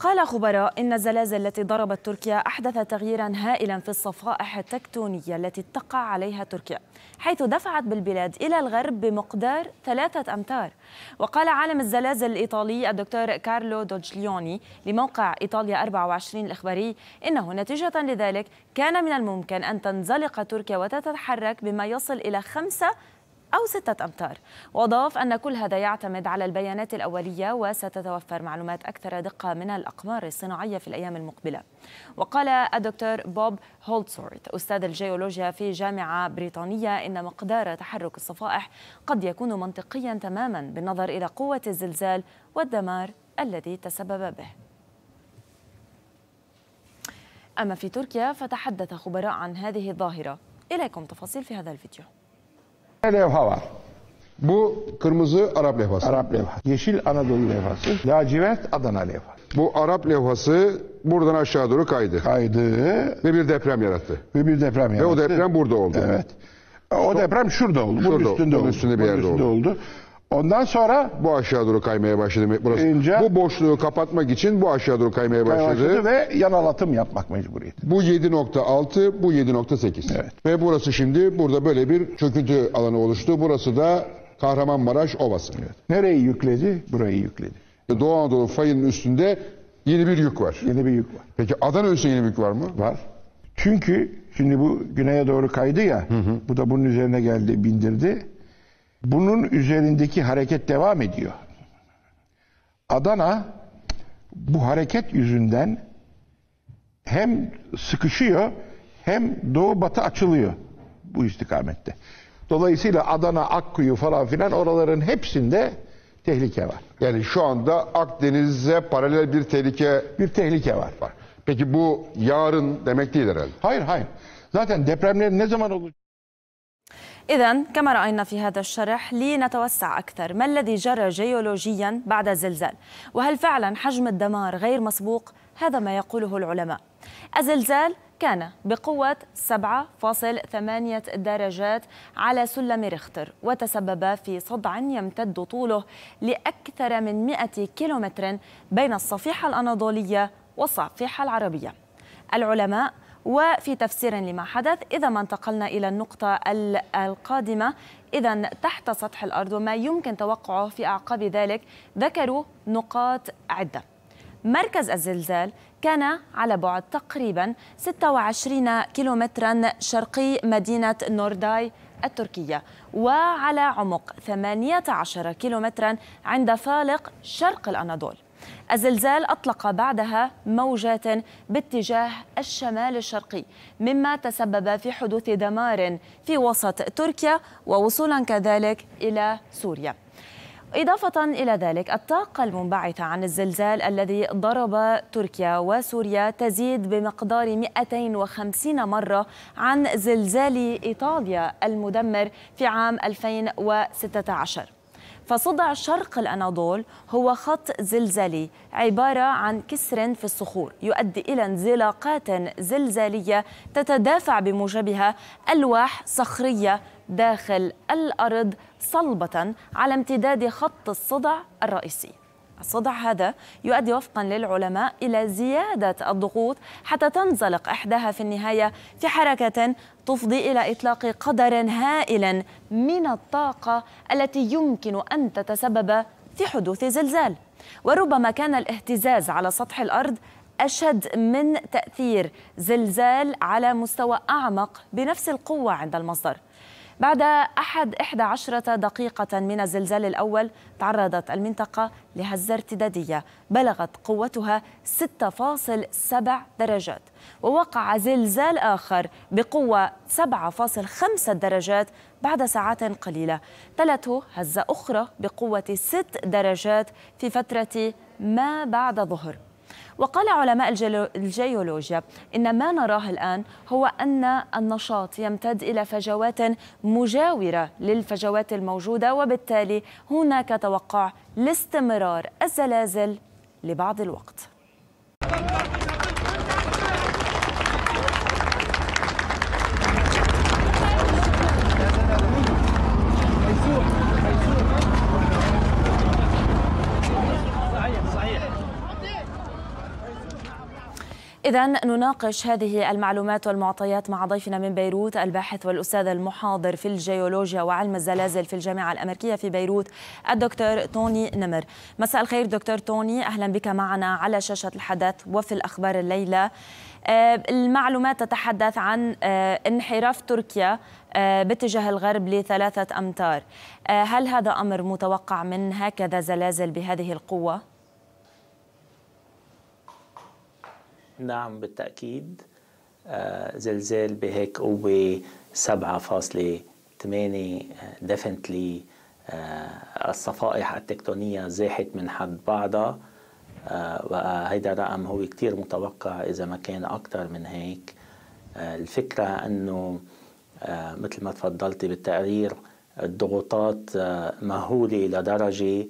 قال خبراء إن الزلازل التي ضربت تركيا أحدث تغييرا هائلا في الصفائح التكتونية التي تقع عليها تركيا حيث دفعت بالبلاد إلى الغرب بمقدار ثلاثة أمتار وقال عالم الزلازل الإيطالي الدكتور كارلو دوجليوني لموقع إيطاليا 24 الإخباري إنه نتيجة لذلك كان من الممكن أن تنزلق تركيا وتتحرك بما يصل إلى خمسة أو ستة أمتار وأضاف أن كل هذا يعتمد على البيانات الأولية وستتوفر معلومات أكثر دقة من الأقمار الصناعية في الأيام المقبلة وقال الدكتور بوب هولتسورت أستاذ الجيولوجيا في جامعة بريطانية إن مقدار تحرك الصفائح قد يكون منطقيا تماما بالنظر إلى قوة الزلزال والدمار الذي تسبب به أما في تركيا فتحدث خبراء عن هذه الظاهرة إليكم تفاصيل في هذا الفيديو levha var. Bu kırmızı Arap levhası. Arap levhası. Yeşil Anadolu levhası. Lacivert Adana levhası. Bu Arap levhası buradan aşağı doğru kaydı. Kaydı. Ve bir deprem yarattı. Ve bir deprem yarattı. Ve o deprem burada oldu. Evet. O deprem şurada oldu. Şurada, bunun üstünde bunun oldu. Üstünde bir bunun yerde üstünde oldu. oldu. Ondan sonra Bu aşağı doğru kaymaya başladı. demek Burası, İnce. bu boşluğu kapatmak için bu aşağı doğru kaymaya başladı. başladı ve yanalatım yapmak mecburiyeti. Bu 7.6, bu 7.8. Evet. Ve burası şimdi burada böyle bir çöküntü alanı oluştu. Burası da Kahramanmaraş Ovası. Nereyi yükledi? Burayı yükledi. E, Doğu Anadolu fayının üstünde yeni bir yük var. Yeni bir yük var. Peki Adana üstünde yeni bir yük var mı? Var. Çünkü şimdi bu güneye doğru kaydı ya. Bu da bunun üzerine geldi, bindirdi. Bunun üzerindeki hareket devam ediyor. Adana bu hareket yüzünden hem sıkışıyor hem doğu batı açılıyor bu istikamette. Dolayısıyla Adana, Akkuyu falan filan oraların hepsinde tehlike var. Yani şu anda Akdeniz'e paralel bir tehlike bir tehlike var. var. Peki bu yarın demek değil herhalde. Hayır hayır. Zaten depremler ne zaman olacak? إذا كما رأينا في هذا الشرح لنتوسع أكثر ما الذي جرى جيولوجيا بعد الزلزال وهل فعلا حجم الدمار غير مسبوق هذا ما يقوله العلماء الزلزال كان بقوة 7.8 درجات على سلم ريختر وتسبب في صدع يمتد طوله لأكثر من 100 كيلومتر بين الصفيحة الأناضولية والصفيحة العربية العلماء وفي تفسير لما حدث إذا ما انتقلنا إلى النقطة القادمة إذا تحت سطح الأرض وما يمكن توقعه في أعقاب ذلك ذكروا نقاط عدة مركز الزلزال كان على بعد تقريبا 26 كيلومترا شرقي مدينة نورداي التركية وعلى عمق 18 كيلومترا عند فالق شرق الأناضول الزلزال أطلق بعدها موجات باتجاه الشمال الشرقي مما تسبب في حدوث دمار في وسط تركيا ووصولا كذلك إلى سوريا إضافة إلى ذلك الطاقة المنبعثة عن الزلزال الذي ضرب تركيا وسوريا تزيد بمقدار 250 مرة عن زلزال إيطاليا المدمر في عام 2016 فصدع شرق الأناضول هو خط زلزالي عبارة عن كسر في الصخور يؤدي إلى انزلاقات زلزالية تتدافع بموجبها ألواح صخرية داخل الأرض صلبة على امتداد خط الصدع الرئيسي الصدع هذا يؤدي وفقا للعلماء إلى زيادة الضغوط حتى تنزلق إحداها في النهاية في حركة تفضي إلى إطلاق قدر هائل من الطاقة التي يمكن أن تتسبب في حدوث زلزال وربما كان الاهتزاز على سطح الأرض أشد من تأثير زلزال على مستوى أعمق بنفس القوة عند المصدر بعد أحد 11 دقيقة من الزلزال الأول تعرضت المنطقة لهزة ارتدادية بلغت قوتها 6.7 درجات ووقع زلزال آخر بقوة 7.5 درجات بعد ساعات قليلة تلته هزة أخرى بقوة 6 درجات في فترة ما بعد ظهر وقال علماء الجيولوجيا إن ما نراه الآن هو أن النشاط يمتد إلى فجوات مجاورة للفجوات الموجودة وبالتالي هناك توقع لاستمرار الزلازل لبعض الوقت إذا نناقش هذه المعلومات والمعطيات مع ضيفنا من بيروت الباحث والأستاذ المحاضر في الجيولوجيا وعلم الزلازل في الجامعة الأمريكية في بيروت الدكتور توني نمر مساء الخير دكتور توني أهلا بك معنا على شاشة الحدث وفي الأخبار الليلة آه، المعلومات تتحدث عن آه، انحراف تركيا آه، باتجاه الغرب لثلاثة أمتار هل هذا أمر متوقع من هكذا زلازل بهذه القوة؟ نعم بالتأكيد آه، زلزال بهيك قوة 7.8 ديفنتلي آه، آه، الصفائح التكتونية زاحت من حد بعضها بقى هيدا الرقم هو كتير متوقع إذا ما كان أكثر من هيك الفكرة أنه مثل ما تفضلتي بالتقرير الضغوطات مهولة لدرجة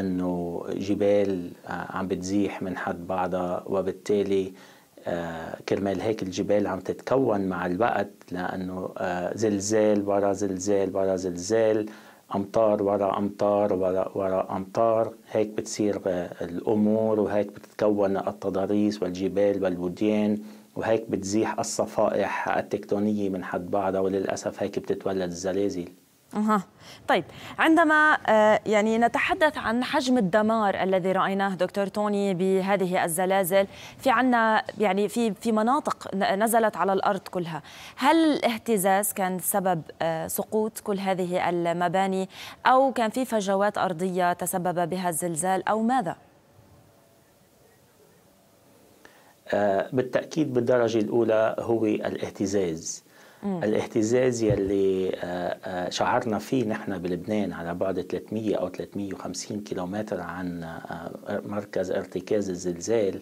انه جبال آه، عم بتزيح من حد بعضها وبالتالي آه، كرمال هيك الجبال عم تتكون مع الوقت لانه آه، زلزال ورا زلزال ورا زلزال امطار ورا امطار ورا ورا امطار هيك بتصير الامور وهيك بتتكون التضاريس والجبال والوديان وهيك بتزيح الصفائح التكتونيه من حد بعضها وللاسف هيك بتتولد الزلازل اها طيب عندما آه، يعني نتحدث عن حجم الدمار الذي رايناه دكتور توني بهذه الزلازل في عنا يعني في في مناطق نزلت على الارض كلها هل الاهتزاز كان سبب آه، سقوط كل هذه المباني او كان في فجوات ارضيه تسبب بها الزلزال او ماذا آه، بالتاكيد بالدرجه الاولى هو الاهتزاز الاهتزاز يلي آه، آه، شعرنا فيه نحن بلبنان على بعد 300 أو 350 كيلومتر عن آه، مركز ارتكاز الزلزال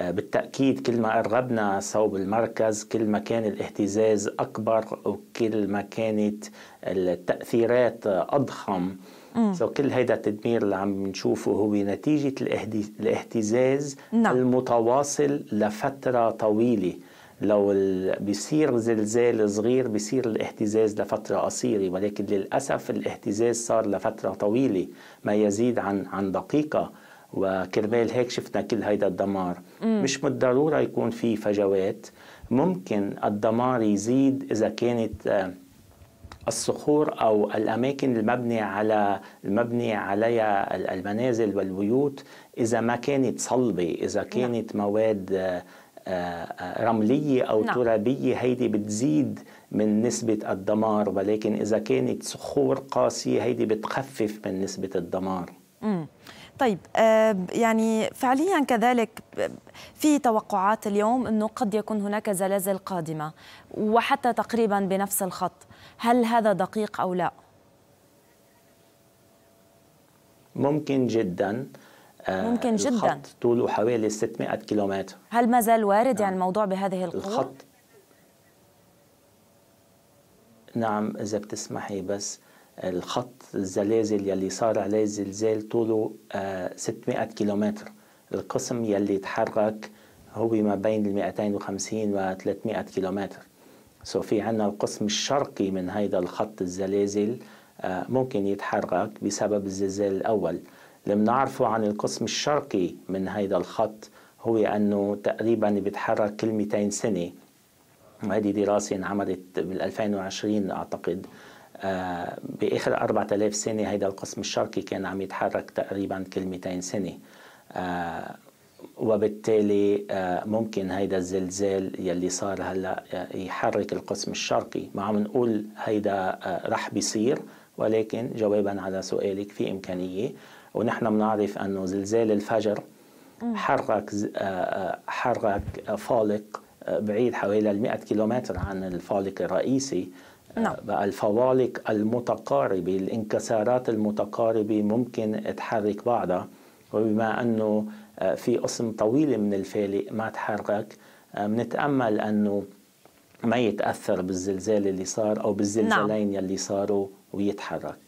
بالتأكيد كل ما قربنا صوب المركز كل ما كان الاهتزاز أكبر وكل ما كانت التأثيرات أضخم سو كل هيدا التدمير اللي عم نشوفه هو نتيجة الاهتزاز نعم. المتواصل لفترة طويلة لو بيصير زلزال صغير بيصير الاهتزاز لفترة قصيرة ولكن للأسف الاهتزاز صار لفترة طويلة ما يزيد عن عن دقيقة وكرمال هيك شفنا كل هيدا الدمار مم. مش بالضرورة يكون في فجوات ممكن الدمار يزيد إذا كانت آه، الصخور او الاماكن المبني على المبني عليها المنازل والبيوت اذا ما كانت صلبه اذا نعم. كانت مواد آه، رملية أو نعم. ترابية هيدي بتزيد من نسبة الدمار ولكن إذا كانت صخور قاسية هيدي بتخفف من نسبة الدمار مم. طيب آه، يعني فعليا كذلك في توقعات اليوم انه قد يكون هناك زلازل قادمه وحتى تقريبا بنفس الخط، هل هذا دقيق او لا؟ ممكن جدا ممكن آه، جدا الخط طوله حوالي 600 كيلومتر هل ما زال وارد يعني نعم. يعني الموضوع بهذه القوة؟ الخط نعم إذا بتسمحي بس الخط الزلازل يلي صار عليه زلزال طوله 600 آه، كيلومتر القسم يلي تحرك هو ما بين ال 250 و 300 كيلومتر سو في عندنا القسم الشرقي من هيدا الخط الزلازل آه، ممكن يتحرك بسبب الزلزال الأول اللي بنعرفه عن القسم الشرقي من هيدا الخط هو أنه تقريبا بيتحرك كل 200 سنة وهذه دراسة انعملت بال 2020 أعتقد آه بآخر 4000 سنة هيدا القسم الشرقي كان عم يتحرك تقريبا كل 200 سنة آه وبالتالي آه، ممكن هيدا الزلزال يلي صار هلا آه، يحرك القسم الشرقي ما عم نقول هيدا آه، رح بيصير ولكن جوابا على سؤالك في إمكانية ونحن بنعرف انه زلزال الفجر حرك آه، آه، حرك فالق آه، بعيد حوالي 100 كيلومتر عن الفالق الرئيسي نعم. بقى الفوالق المتقاربة الانكسارات المتقاربة ممكن تحرك بعضها وبما أنه في قسم طويل من الفالق ما تحرك بنتأمل أنه ما يتأثر بالزلزال اللي صار أو بالزلزالين نعم. يلي صاروا ويتحرك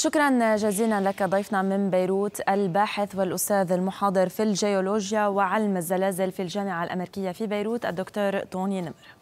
شكرا جزيلا لك ضيفنا من بيروت الباحث والأستاذ المحاضر في الجيولوجيا وعلم الزلازل في الجامعة الأمريكية في بيروت الدكتور توني نمر